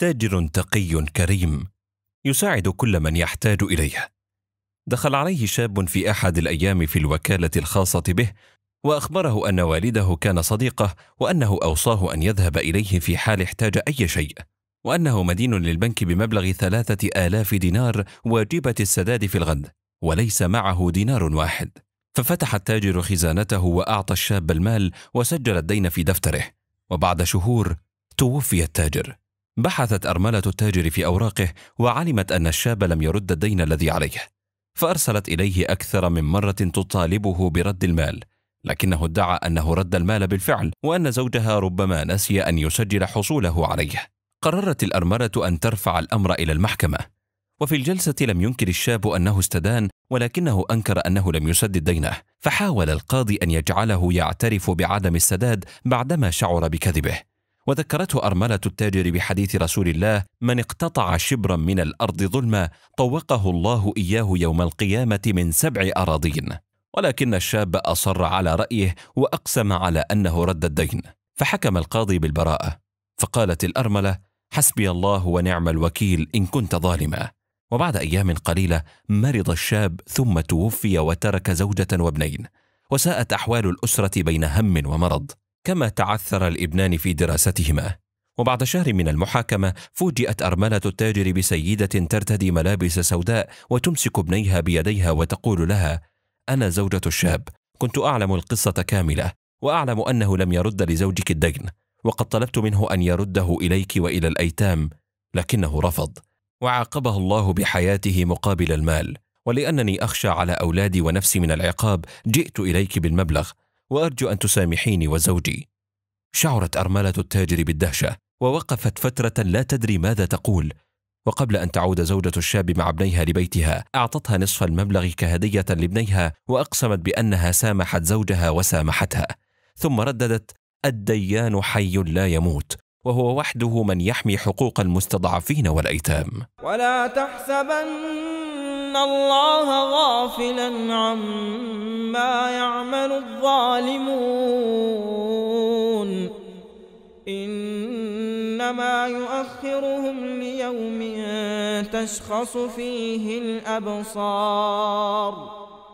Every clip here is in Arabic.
تاجر تقي كريم يساعد كل من يحتاج اليه دخل عليه شاب في احد الايام في الوكاله الخاصه به واخبره ان والده كان صديقه وانه اوصاه ان يذهب اليه في حال احتاج اي شيء وانه مدين للبنك بمبلغ ثلاثه الاف دينار واجبه السداد في الغد وليس معه دينار واحد ففتح التاجر خزانته واعطى الشاب المال وسجل الدين في دفتره وبعد شهور توفي التاجر بحثت أرملة التاجر في أوراقه وعلمت أن الشاب لم يرد الدين الذي عليه فأرسلت إليه أكثر من مرة تطالبه برد المال لكنه ادعى أنه رد المال بالفعل وأن زوجها ربما نسي أن يسجل حصوله عليه قررت الأرملة أن ترفع الأمر إلى المحكمة وفي الجلسة لم ينكر الشاب أنه استدان ولكنه أنكر أنه لم يسدد دينه فحاول القاضي أن يجعله يعترف بعدم السداد بعدما شعر بكذبه وذكرته أرملة التاجر بحديث رسول الله من اقتطع شبرا من الأرض ظلما طوقه الله إياه يوم القيامة من سبع أراضين ولكن الشاب أصر على رأيه وأقسم على أنه رد الدين فحكم القاضي بالبراءة فقالت الأرملة حسبي الله ونعم الوكيل إن كنت ظالما وبعد أيام قليلة مرض الشاب ثم توفي وترك زوجة وابنين وساءت أحوال الأسرة بين هم ومرض كما تعثر الابنان في دراستهما وبعد شهر من المحاكمة فوجئت أرملة التاجر بسيدة ترتدي ملابس سوداء وتمسك ابنيها بيديها وتقول لها أنا زوجة الشاب كنت أعلم القصة كاملة وأعلم أنه لم يرد لزوجك الدين وقد طلبت منه أن يرده إليك وإلى الأيتام لكنه رفض وعاقبه الله بحياته مقابل المال ولأنني أخشى على أولادي ونفسي من العقاب جئت إليك بالمبلغ وأرجو أن تسامحيني وزوجي شعرت أرملة التاجر بالدهشة ووقفت فترة لا تدري ماذا تقول وقبل أن تعود زوجة الشاب مع ابنيها لبيتها أعطتها نصف المبلغ كهدية لابنيها وأقسمت بأنها سامحت زوجها وسامحتها ثم رددت الديان حي لا يموت وهو وحده من يحمي حقوق المستضعفين والأيتام ولا تحسبن الله غافلا عما يعمل الظالمون إنما يؤخرهم ليوم تشخص فيه الأبصار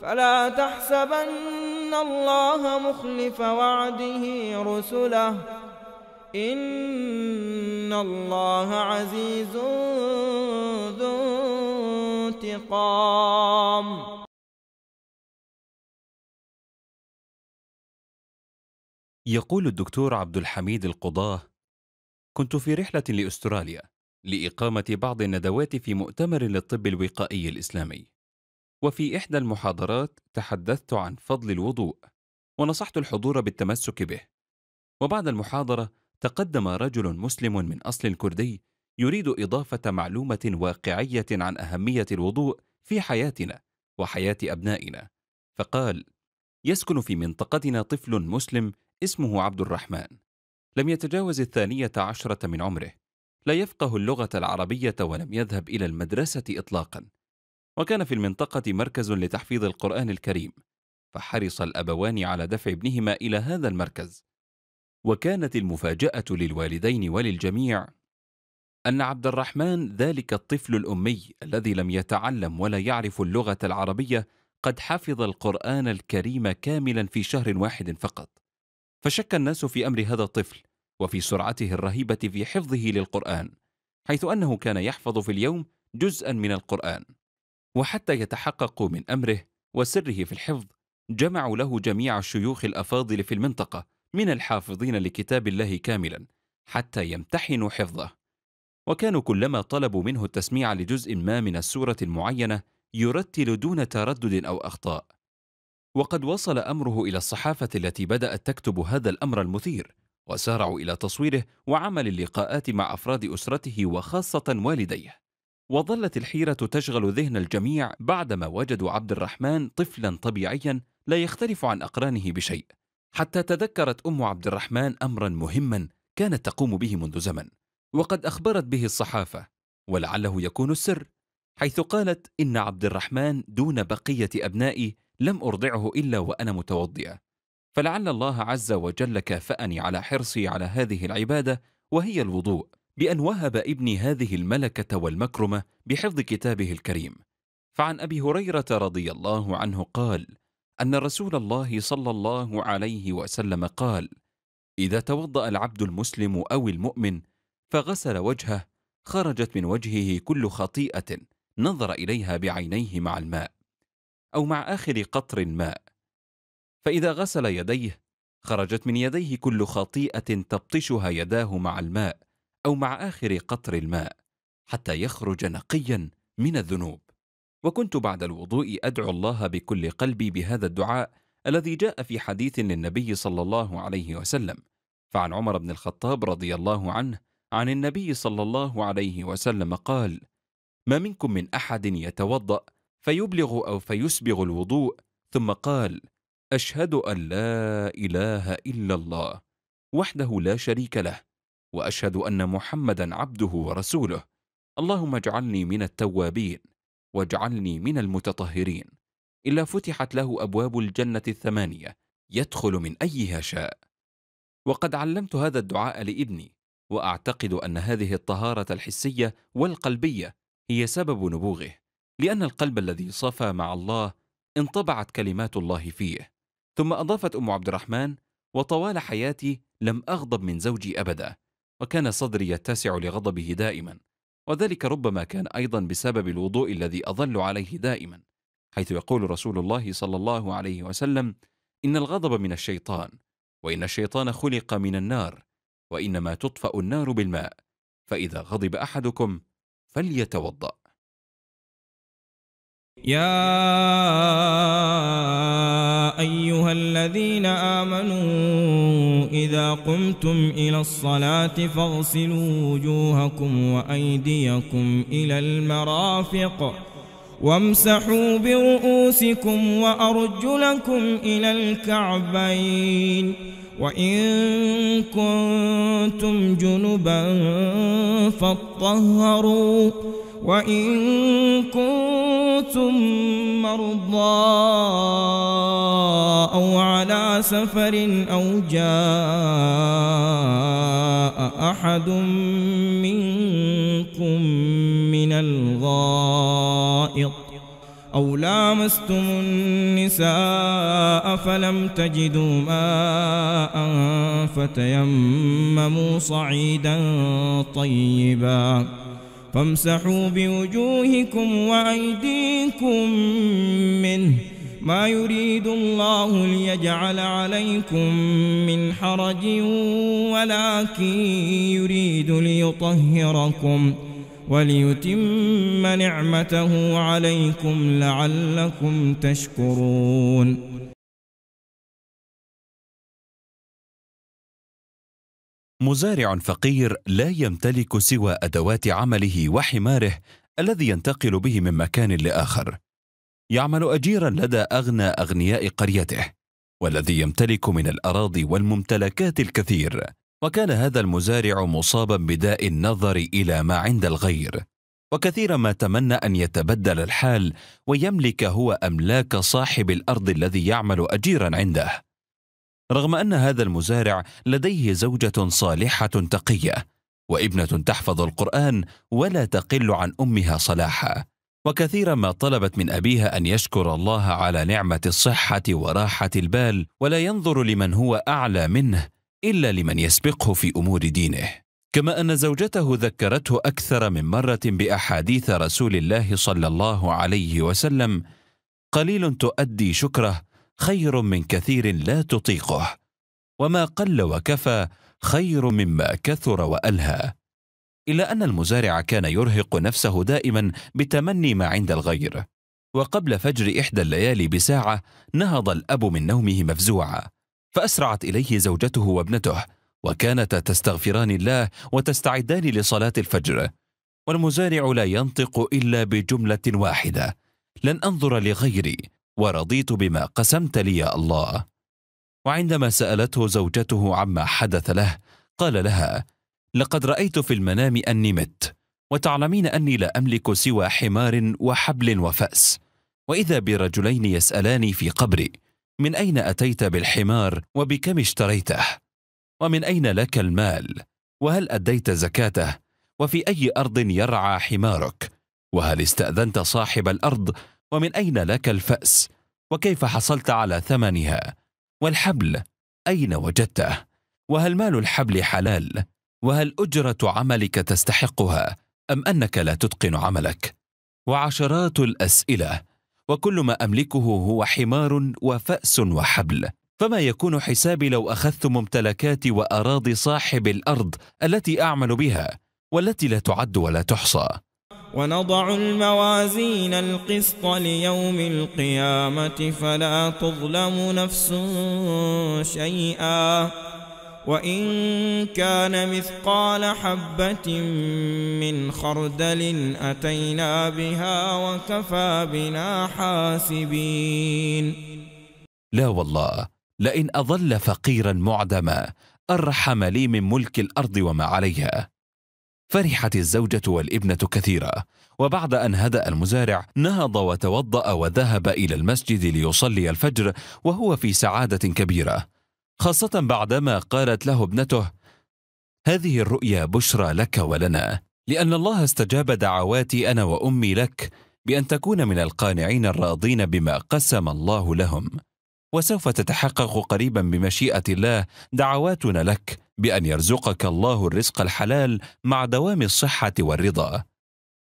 فلا تحسبن الله مخلف وعده رسله إن الله عزيز ذو انتقام يقول الدكتور عبد الحميد القضاه كنت في رحله لاستراليا لاقامه بعض الندوات في مؤتمر للطب الوقائي الاسلامي وفي إحدى المحاضرات تحدثت عن فضل الوضوء ونصحت الحضور بالتمسك به وبعد المحاضرة تقدم رجل مسلم من أصل كردي يريد إضافة معلومة واقعية عن أهمية الوضوء في حياتنا وحياة أبنائنا فقال يسكن في منطقتنا طفل مسلم اسمه عبد الرحمن لم يتجاوز الثانية عشرة من عمره لا يفقه اللغة العربية ولم يذهب إلى المدرسة إطلاقاً وكان في المنطقة مركز لتحفيظ القرآن الكريم فحرص الأبوان على دفع ابنهما إلى هذا المركز وكانت المفاجأة للوالدين وللجميع أن عبد الرحمن ذلك الطفل الأمي الذي لم يتعلم ولا يعرف اللغة العربية قد حفظ القرآن الكريم كاملا في شهر واحد فقط فشك الناس في أمر هذا الطفل وفي سرعته الرهيبة في حفظه للقرآن حيث أنه كان يحفظ في اليوم جزءا من القرآن وحتى يتحققوا من امره وسره في الحفظ جمعوا له جميع الشيوخ الافاضل في المنطقه من الحافظين لكتاب الله كاملا حتى يمتحنوا حفظه وكانوا كلما طلبوا منه التسميع لجزء ما من السوره المعينه يرتل دون تردد او اخطاء وقد وصل امره الى الصحافه التي بدات تكتب هذا الامر المثير وسارعوا الى تصويره وعمل اللقاءات مع افراد اسرته وخاصه والديه وظلت الحيرة تشغل ذهن الجميع بعدما وجدوا عبد الرحمن طفلا طبيعيا لا يختلف عن أقرانه بشيء حتى تذكرت أم عبد الرحمن أمرا مهما كانت تقوم به منذ زمن وقد أخبرت به الصحافة ولعله يكون السر حيث قالت إن عبد الرحمن دون بقية أبنائي لم أرضعه إلا وأنا متوضئة فلعل الله عز وجل كافأني على حرصي على هذه العبادة وهي الوضوء بأن وهب ابني هذه الملكة والمكرمة بحفظ كتابه الكريم فعن أبي هريرة رضي الله عنه قال أن رسول الله صلى الله عليه وسلم قال إذا توضأ العبد المسلم أو المؤمن فغسل وجهه خرجت من وجهه كل خطيئة نظر إليها بعينيه مع الماء أو مع آخر قطر ماء فإذا غسل يديه خرجت من يديه كل خطيئة تبطشها يداه مع الماء او مع اخر قطر الماء حتى يخرج نقيا من الذنوب وكنت بعد الوضوء ادعو الله بكل قلبي بهذا الدعاء الذي جاء في حديث للنبي صلى الله عليه وسلم فعن عمر بن الخطاب رضي الله عنه عن النبي صلى الله عليه وسلم قال ما منكم من احد يتوضا فيبلغ او فيسبغ الوضوء ثم قال اشهد ان لا اله الا الله وحده لا شريك له واشهد ان محمدا عبده ورسوله اللهم اجعلني من التوابين واجعلني من المتطهرين الا فتحت له ابواب الجنه الثمانيه يدخل من ايها شاء وقد علمت هذا الدعاء لابني واعتقد ان هذه الطهاره الحسيه والقلبيه هي سبب نبوغه لان القلب الذي صفى مع الله انطبعت كلمات الله فيه ثم اضافت ام عبد الرحمن وطوال حياتي لم اغضب من زوجي ابدا وكان صدري يتسع لغضبه دائما وذلك ربما كان أيضا بسبب الوضوء الذي أظل عليه دائما حيث يقول رسول الله صلى الله عليه وسلم إن الغضب من الشيطان وإن الشيطان خلق من النار وإنما تطفأ النار بالماء فإذا غضب أحدكم فليتوضأ يا أيها الذين آمنوا إذا قمتم إلى الصلاة فاغسلوا وجوهكم وأيديكم إلى المرافق وامسحوا برؤوسكم وأرجلكم إلى الكعبين وإن كنتم جنبا فاطهروا وإن كنتم مرضى أو على سفر أو جاء أحد منكم من الغائط أو لامستم النساء فلم تجدوا ماء فتيمموا صعيدا طيباً فامسحوا بوجوهكم وأيديكم منه ما يريد الله ليجعل عليكم من حرج ولكن يريد ليطهركم وليتم نعمته عليكم لعلكم تشكرون مزارع فقير لا يمتلك سوى ادوات عمله وحماره الذي ينتقل به من مكان لاخر يعمل اجيرا لدى اغنى اغنياء قريته والذي يمتلك من الاراضي والممتلكات الكثير وكان هذا المزارع مصابا بداء النظر الى ما عند الغير وكثيرا ما تمنى ان يتبدل الحال ويملك هو املاك صاحب الارض الذي يعمل اجيرا عنده رغم أن هذا المزارع لديه زوجة صالحة تقية وابنة تحفظ القرآن ولا تقل عن أمها صلاحا وكثيرا ما طلبت من أبيها أن يشكر الله على نعمة الصحة وراحة البال ولا ينظر لمن هو أعلى منه إلا لمن يسبقه في أمور دينه كما أن زوجته ذكرته أكثر من مرة بأحاديث رسول الله صلى الله عليه وسلم قليل تؤدي شكره خير من كثير لا تطيقه وما قل وكفى خير مما كثر والهى الا ان المزارع كان يرهق نفسه دائما بتمني ما عند الغير وقبل فجر احدى الليالي بساعه نهض الاب من نومه مفزوعا فاسرعت اليه زوجته وابنته وكانتا تستغفران الله وتستعدان لصلاه الفجر والمزارع لا ينطق الا بجمله واحده لن انظر لغيري ورضيت بما قسمت لي يا الله وعندما سالته زوجته عما حدث له قال لها لقد رايت في المنام اني مت وتعلمين اني لا املك سوى حمار وحبل وفاس واذا برجلين يسالاني في قبري من اين اتيت بالحمار وبكم اشتريته ومن اين لك المال وهل اديت زكاته وفي اي ارض يرعى حمارك وهل استاذنت صاحب الارض ومن أين لك الفأس وكيف حصلت على ثمنها والحبل أين وجدته وهل مال الحبل حلال وهل أجرة عملك تستحقها أم أنك لا تتقن عملك وعشرات الأسئلة وكل ما أملكه هو حمار وفأس وحبل فما يكون حسابي لو أخذت ممتلكاتي وأراضي صاحب الأرض التي أعمل بها والتي لا تعد ولا تحصى ونضع الموازين القسط ليوم القيامة فلا تظلم نفس شيئا وإن كان مثقال حبة من خردل أتينا بها وكفى بنا حاسبين لا والله لئن أظل فقيرا معدما أرحم لي من ملك الأرض وما عليها فرحت الزوجة والابنة كثيرا وبعد أن هدأ المزارع نهض وتوضأ وذهب إلى المسجد ليصلي الفجر وهو في سعادة كبيرة خاصة بعدما قالت له ابنته هذه الرؤيا بشرى لك ولنا لأن الله استجاب دعواتي أنا وأمي لك بأن تكون من القانعين الراضين بما قسم الله لهم وسوف تتحقق قريبا بمشيئة الله دعواتنا لك بان يرزقك الله الرزق الحلال مع دوام الصحه والرضا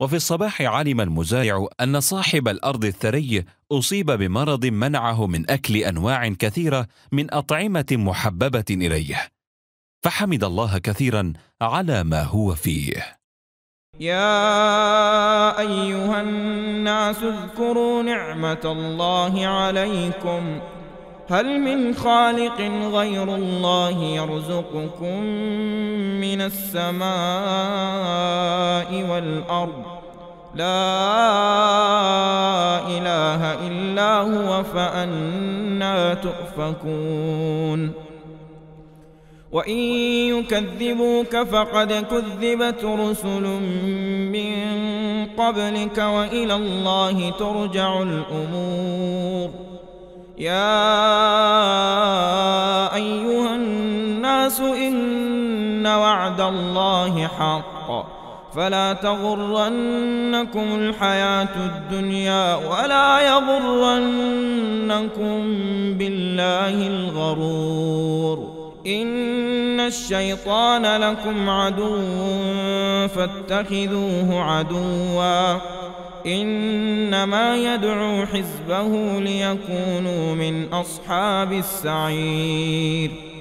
وفي الصباح علم المزارع ان صاحب الارض الثري اصيب بمرض منعه من اكل انواع كثيره من اطعمه محببه اليه فحمد الله كثيرا على ما هو فيه يا ايها الناس اذكروا نعمه الله عليكم هل من خالق غير الله يرزقكم من السماء والأرض لا إله إلا هو فأنا تؤفكون وإن يكذبوك فقد كذبت رسل من قبلك وإلى الله ترجع الأمور يا أيها الناس إن وعد الله حق فلا تغرنكم الحياة الدنيا ولا يغرنكم بالله الغرور إن الشيطان لكم عدو فاتخذوه عدواً إنما يدعو حزبه ليكونوا من أصحاب السعير